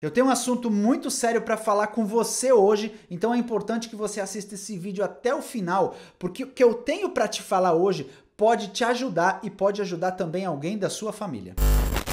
Eu tenho um assunto muito sério para falar com você hoje, então é importante que você assista esse vídeo até o final, porque o que eu tenho para te falar hoje pode te ajudar e pode ajudar também alguém da sua família.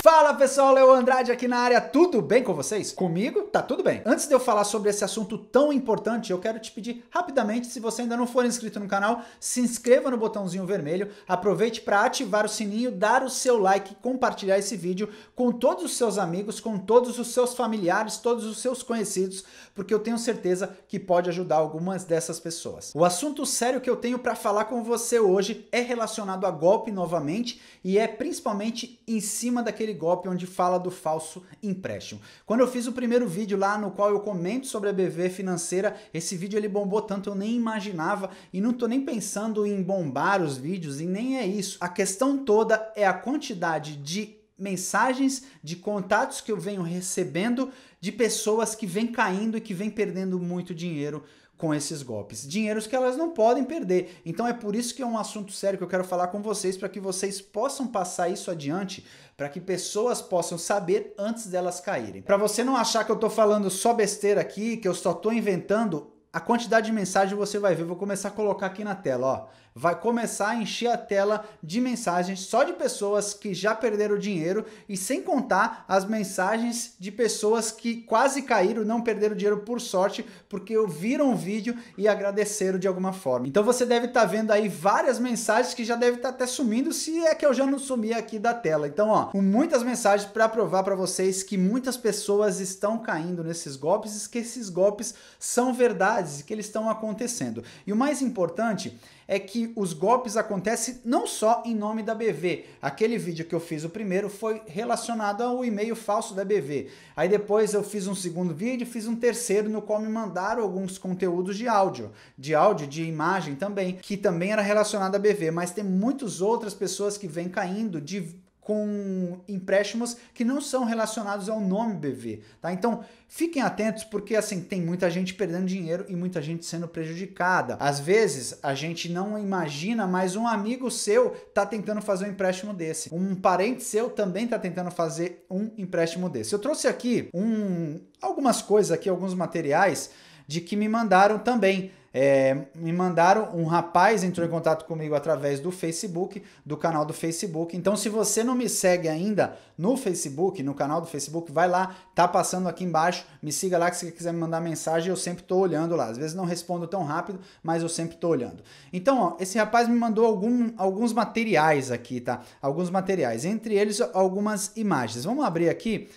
Fala pessoal, Leo Andrade aqui na área, tudo bem com vocês? Comigo? Tá tudo bem. Antes de eu falar sobre esse assunto tão importante, eu quero te pedir rapidamente, se você ainda não for inscrito no canal, se inscreva no botãozinho vermelho, aproveite para ativar o sininho, dar o seu like, compartilhar esse vídeo com todos os seus amigos, com todos os seus familiares, todos os seus conhecidos, porque eu tenho certeza que pode ajudar algumas dessas pessoas. O assunto sério que eu tenho para falar com você hoje é relacionado a golpe novamente e é principalmente em cima daquele aquele golpe onde fala do falso empréstimo. Quando eu fiz o primeiro vídeo lá no qual eu comento sobre a BV financeira, esse vídeo ele bombou tanto eu nem imaginava e não tô nem pensando em bombar os vídeos e nem é isso. A questão toda é a quantidade de mensagens, de contatos que eu venho recebendo de pessoas que vêm caindo e que vêm perdendo muito dinheiro com esses golpes. Dinheiros que elas não podem perder. Então é por isso que é um assunto sério que eu quero falar com vocês, para que vocês possam passar isso adiante, para que pessoas possam saber antes delas caírem. Para você não achar que eu estou falando só besteira aqui, que eu só estou inventando, a quantidade de mensagem você vai ver, eu vou começar a colocar aqui na tela, ó vai começar a encher a tela de mensagens só de pessoas que já perderam dinheiro e sem contar as mensagens de pessoas que quase caíram, não perderam dinheiro por sorte, porque ouviram o vídeo e agradeceram de alguma forma. Então você deve estar tá vendo aí várias mensagens que já deve estar tá até sumindo, se é que eu já não sumi aqui da tela. Então, ó, muitas mensagens para provar para vocês que muitas pessoas estão caindo nesses golpes e que esses golpes são verdades, que eles estão acontecendo. E o mais importante é que os golpes acontecem não só em nome da BV. Aquele vídeo que eu fiz o primeiro foi relacionado ao e-mail falso da BV. Aí depois eu fiz um segundo vídeo, fiz um terceiro no qual me mandaram alguns conteúdos de áudio, de áudio, de imagem também, que também era relacionado à BV, mas tem muitas outras pessoas que vêm caindo de com empréstimos que não são relacionados ao nome BV, tá? Então, fiquem atentos porque assim, tem muita gente perdendo dinheiro e muita gente sendo prejudicada. Às vezes, a gente não imagina, mas um amigo seu tá tentando fazer um empréstimo desse. Um parente seu também tá tentando fazer um empréstimo desse. Eu trouxe aqui um algumas coisas aqui, alguns materiais de que me mandaram também é, me mandaram, um rapaz entrou em contato comigo através do Facebook, do canal do Facebook. Então, se você não me segue ainda no Facebook, no canal do Facebook, vai lá, tá passando aqui embaixo, me siga lá que se quiser me mandar mensagem, eu sempre tô olhando lá. Às vezes não respondo tão rápido, mas eu sempre tô olhando. Então, ó, esse rapaz me mandou algum, alguns materiais aqui, tá? Alguns materiais, entre eles algumas imagens. Vamos abrir aqui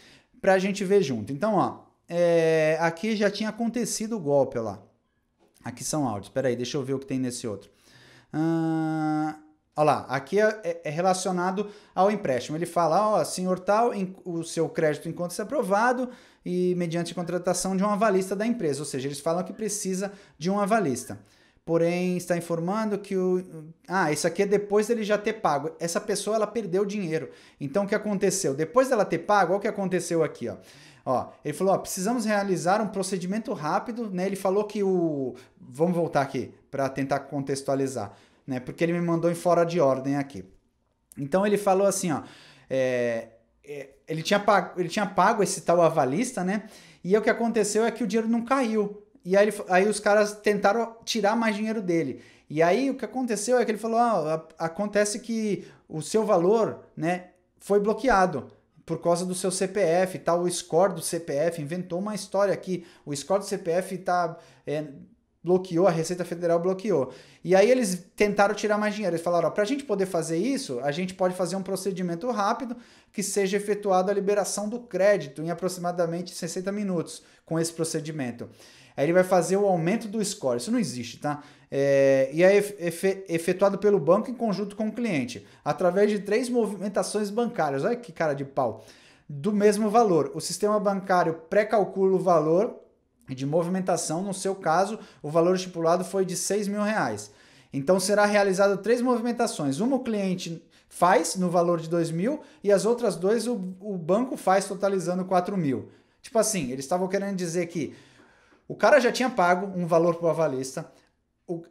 pra gente ver junto. Então, ó, é, aqui já tinha acontecido o golpe, ó lá. Aqui são áudios. Espera aí, deixa eu ver o que tem nesse outro. Ah, olha lá, aqui é, é, é relacionado ao empréstimo. Ele fala, ó, senhor tal, o seu crédito encontra-se é aprovado e mediante contratação de um avalista da empresa. Ou seja, eles falam que precisa de um avalista porém está informando que o ah isso aqui é depois dele já ter pago essa pessoa ela perdeu dinheiro então o que aconteceu depois dela ter pago olha o que aconteceu aqui ó ó ele falou ó, precisamos realizar um procedimento rápido né ele falou que o vamos voltar aqui para tentar contextualizar, né? Porque ele me mandou em fora de ordem aqui. Então ele falou assim, ó, é, é, ele, tinha pago, ele tinha pago esse tal avalista, né? E o que aconteceu é que o dinheiro não caiu. E aí, ele, aí os caras tentaram tirar mais dinheiro dele. E aí o que aconteceu é que ele falou, ó, acontece que o seu valor, né, foi bloqueado por causa do seu CPF, tal, tá? o score do CPF, inventou uma história aqui, o score do CPF tá, é, bloqueou, a Receita Federal bloqueou. E aí eles tentaram tirar mais dinheiro. Eles falaram: para a gente poder fazer isso, a gente pode fazer um procedimento rápido que seja efetuada a liberação do crédito em aproximadamente 60 minutos com esse procedimento. Aí ele vai fazer o aumento do score. Isso não existe, tá? É, e é efetuado pelo banco em conjunto com o cliente, através de três movimentações bancárias. Olha que cara de pau. Do mesmo valor. O sistema bancário pré-calcula o valor de movimentação, no seu caso, o valor estipulado foi de 6 mil reais. Então será realizado três movimentações. Uma o cliente faz no valor de 2 mil e as outras duas o, o banco faz totalizando 4 mil. Tipo assim, eles estavam querendo dizer que o cara já tinha pago um valor para o avalista,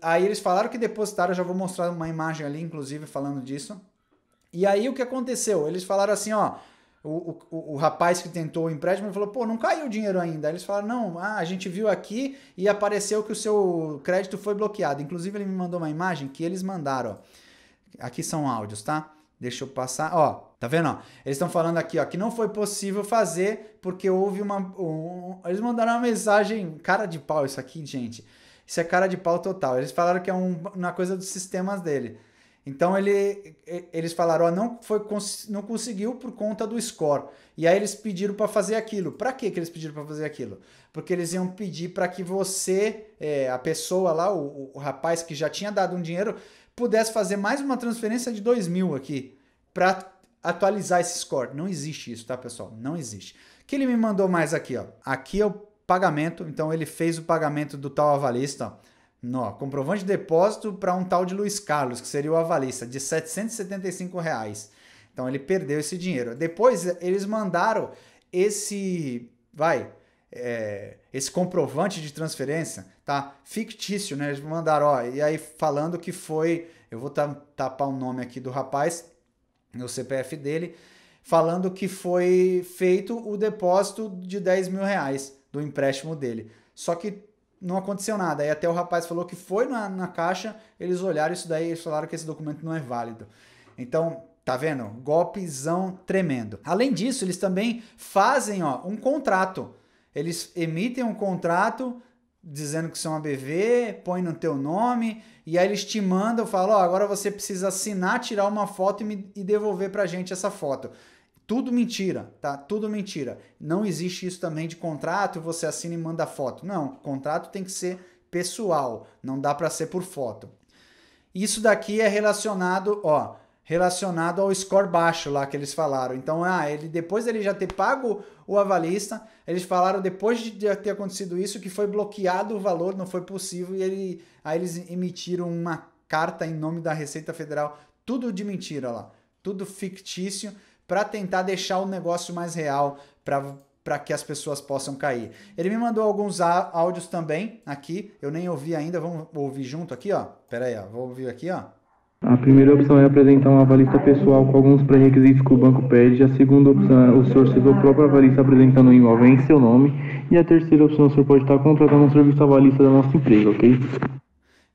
aí eles falaram que depositaram, já vou mostrar uma imagem ali, inclusive, falando disso. E aí o que aconteceu? Eles falaram assim, ó, o, o, o, rapaz que tentou o empréstimo falou, pô, não caiu o dinheiro ainda. Aí eles falaram, não, ah, a gente viu aqui e apareceu que o seu crédito foi bloqueado. Inclusive, ele me mandou uma imagem que eles mandaram, ó. Aqui são áudios, tá? Deixa eu passar, ó. Tá vendo? Ó? Eles estão falando aqui, ó, que não foi possível fazer porque houve uma. Um, eles mandaram uma mensagem. Cara de pau, isso aqui, gente. Isso é cara de pau total. Eles falaram que é um, uma coisa dos sistemas dele. Então ele, eles falaram, ó, não foi não conseguiu por conta do score. E aí eles pediram para fazer aquilo. Para que que eles pediram para fazer aquilo? Porque eles iam pedir para que você, é, a pessoa lá, o, o, rapaz que já tinha dado um dinheiro, pudesse fazer mais uma transferência de dois mil aqui para atualizar esse score. Não existe isso, tá pessoal? Não existe. O que ele me mandou mais aqui, ó. Aqui é o pagamento. Então ele fez o pagamento do tal avalista. Ó no, comprovante de depósito para um tal de Luiz Carlos, que seria o avalista, de 775 reais. Então ele perdeu esse dinheiro. Depois eles mandaram esse, vai, é, esse comprovante de transferência, tá? Fictício, né? Eles mandaram, ó, e aí falando que foi, eu vou tapar o nome aqui do rapaz, no CPF dele, falando que foi feito o depósito de 10 mil reais do empréstimo dele. Só que não aconteceu nada. E até o rapaz falou que foi na, na caixa, eles olharam isso daí e falaram que esse documento não é válido. Então, tá vendo? Golpezão tremendo. Além disso, eles também fazem ó, um contrato. Eles emitem um contrato dizendo que são ABV, põe no teu nome, e aí eles te mandam, falam, ó, agora você precisa assinar, tirar uma foto e, me, e devolver pra gente essa foto. Tudo mentira, tá? Tudo mentira. Não existe isso também de contrato, você assina e manda foto. Não, contrato tem que ser pessoal, não dá para ser por foto. Isso daqui é relacionado, ó, relacionado ao score baixo lá que eles falaram. Então, ah, ele depois dele já ter pago o avalista, eles falaram depois de ter acontecido isso que foi bloqueado o valor, não foi possível e ele aí eles emitiram uma carta em nome da Receita Federal, tudo de mentira lá, tudo fictício para tentar deixar o negócio mais real para que as pessoas possam cair. Ele me mandou alguns áudios também aqui, eu nem ouvi ainda, vamos ouvir junto aqui, ó. Pera aí, ó, vou ouvir aqui, ó. A primeira opção é apresentar uma avalista pessoal com alguns pré-requisitos que o banco pede. A segunda opção é o senhor ser o próprio avalista apresentando o imóvel em seu nome. E a terceira opção, o senhor pode estar contratando um serviço avalista da nossa empresa, ok?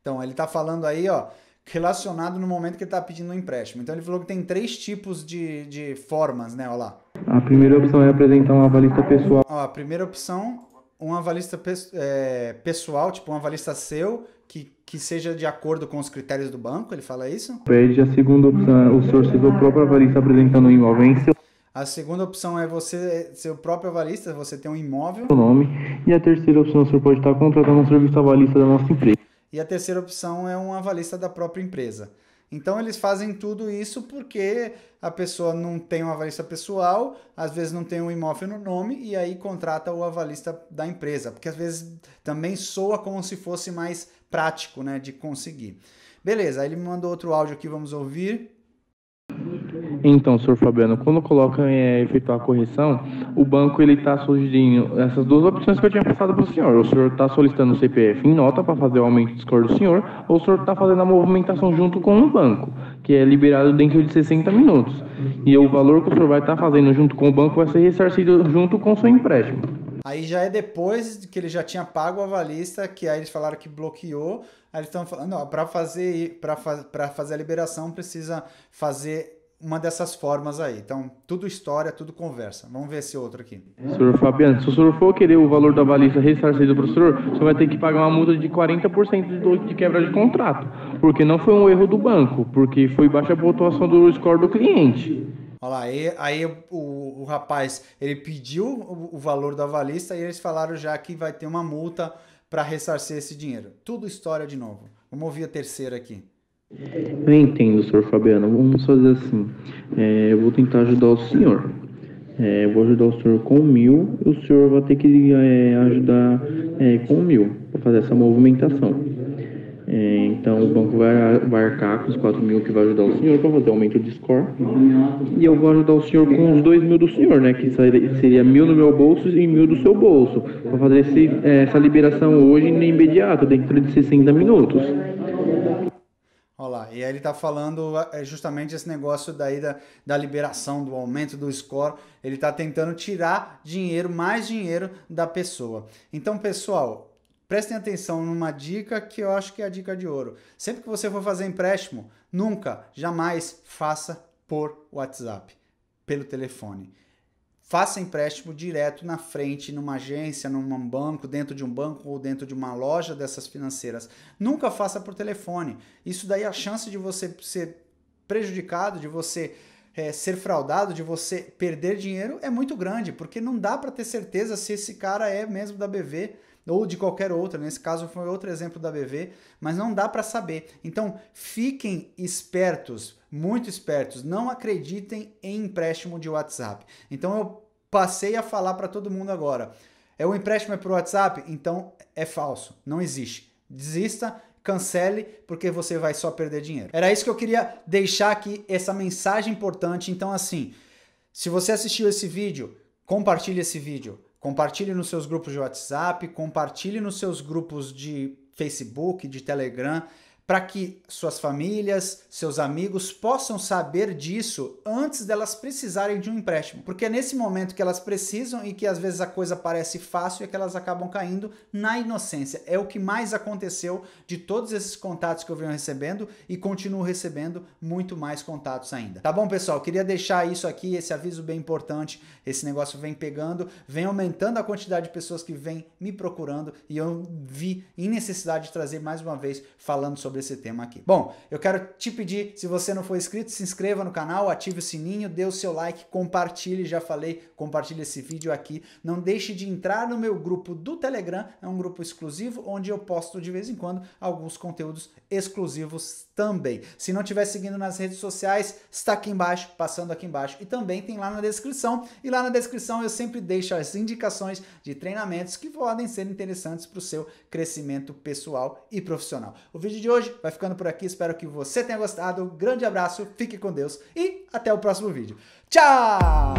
Então, ele está falando aí, ó, relacionado no momento que ele está pedindo um empréstimo. Então ele falou que tem três tipos de, de formas, né? Olha lá. A primeira opção é apresentar um avalista pessoal. Ó, a primeira opção, um avalista pe é, pessoal, tipo um avalista seu, que, que seja de acordo com os critérios do banco, ele fala isso? Pede a segunda opção, o senhor ser o próprio avalista apresentando um imóvel em seu... A segunda opção é você ser o próprio avalista, você ter um imóvel. O nome. E a terceira opção, o senhor pode estar contratando um serviço avalista da nossa empresa e a terceira opção é um avalista da própria empresa. Então eles fazem tudo isso porque a pessoa não tem um avalista pessoal, às vezes não tem um imóvel no nome e aí contrata o avalista da empresa, porque às vezes também soa como se fosse mais prático, né, de conseguir. Beleza, aí ele me mandou outro áudio aqui, vamos ouvir. Então, senhor Fabiano, quando colocam é, efetuar a correção, o banco ele está sugerindo essas duas opções que eu tinha passado para o senhor. O senhor está solicitando o CPF em nota para fazer o aumento de score do senhor, ou o senhor está fazendo a movimentação junto com o banco, que é liberado dentro de 60 minutos. E o valor que o senhor vai estar tá fazendo junto com o banco vai ser ressarcido junto com o seu empréstimo. Aí já é depois que ele já tinha pago o avalista, que aí eles falaram que bloqueou. Aí eles estão falando, para fazer para fa fazer a liberação precisa fazer uma dessas formas aí. Então, tudo história, tudo conversa. Vamos ver esse outro aqui. Senhor Fabiano, se o senhor for querer o valor da balista ressarcido para o senhor, o senhor vai ter que pagar uma multa de 40% de quebra de contrato. Porque não foi um erro do banco, porque foi baixa pontuação do score do cliente. Olha lá, aí, aí o, o rapaz, ele pediu o, o valor da valista e eles falaram já que vai ter uma multa para ressarcir esse dinheiro. Tudo história de novo. Vamos ouvir a terceira aqui. Eu entendo, Sr. Fabiano. Vamos fazer assim. É, eu vou tentar ajudar o senhor. É, eu vou ajudar o senhor com mil e o senhor vai ter que é, ajudar é, com mil para fazer essa movimentação. É, então o banco vai, vai arcar com os 4 mil que vai ajudar o senhor para fazer o aumento de score. E eu vou ajudar o senhor com os 2 mil do senhor, né? Que seria mil no meu bolso e mil do seu bolso. Para fazer esse, é, essa liberação hoje imediata, dentro de 60 minutos. Olha lá, e aí ele está falando é justamente esse negócio daí da, da liberação, do aumento do score. Ele está tentando tirar dinheiro, mais dinheiro da pessoa. Então, pessoal, prestem atenção numa dica que eu acho que é a dica de ouro. Sempre que você for fazer empréstimo, nunca, jamais faça por WhatsApp, pelo telefone faça empréstimo direto na frente, numa agência, num banco, dentro de um banco ou dentro de uma loja dessas financeiras. Nunca faça por telefone. Isso daí é a chance de você ser prejudicado, de você é, ser fraudado, de você perder dinheiro é muito grande, porque não dá para ter certeza se esse cara é mesmo da BV ou de qualquer outra. Nesse caso foi outro exemplo da BV, mas não dá para saber. Então fiquem espertos, muito espertos. Não acreditem em empréstimo de WhatsApp. Então eu passei a falar para todo mundo agora. É o empréstimo é para WhatsApp? Então é falso, não existe. Desista, cancele, porque você vai só perder dinheiro. Era isso que eu queria deixar aqui, essa mensagem importante. Então, assim, se você assistiu esse vídeo, compartilhe esse vídeo. Compartilhe nos seus grupos de WhatsApp, compartilhe nos seus grupos de Facebook, de Telegram para que suas famílias, seus amigos possam saber disso antes delas precisarem de um empréstimo. Porque é nesse momento que elas precisam e que às vezes a coisa parece fácil e é que elas acabam caindo na inocência. É o que mais aconteceu de todos esses contatos que eu venho recebendo e continuo recebendo muito mais contatos ainda. Tá bom, pessoal? Queria deixar isso aqui, esse aviso bem importante. Esse negócio vem pegando, vem aumentando a quantidade de pessoas que vem me procurando e eu vi em necessidade de trazer mais uma vez falando sobre esse tema aqui. Bom, eu quero te pedir, se você não for inscrito, se inscreva no canal, ative o sininho, dê o seu like, compartilhe, já falei, compartilhe esse vídeo aqui. Não deixe de entrar no meu grupo do Telegram, é um grupo exclusivo onde eu posto de vez em quando alguns conteúdos exclusivos também. Se não estiver seguindo nas redes sociais, está aqui embaixo, passando aqui embaixo e também tem lá na descrição. E lá na descrição eu sempre deixo as indicações de treinamentos que podem ser interessantes para o seu crescimento pessoal e profissional. O vídeo de hoje hoje vai ficando por aqui. Espero que você tenha gostado. Grande abraço, fique com Deus e até o próximo vídeo. Tchau!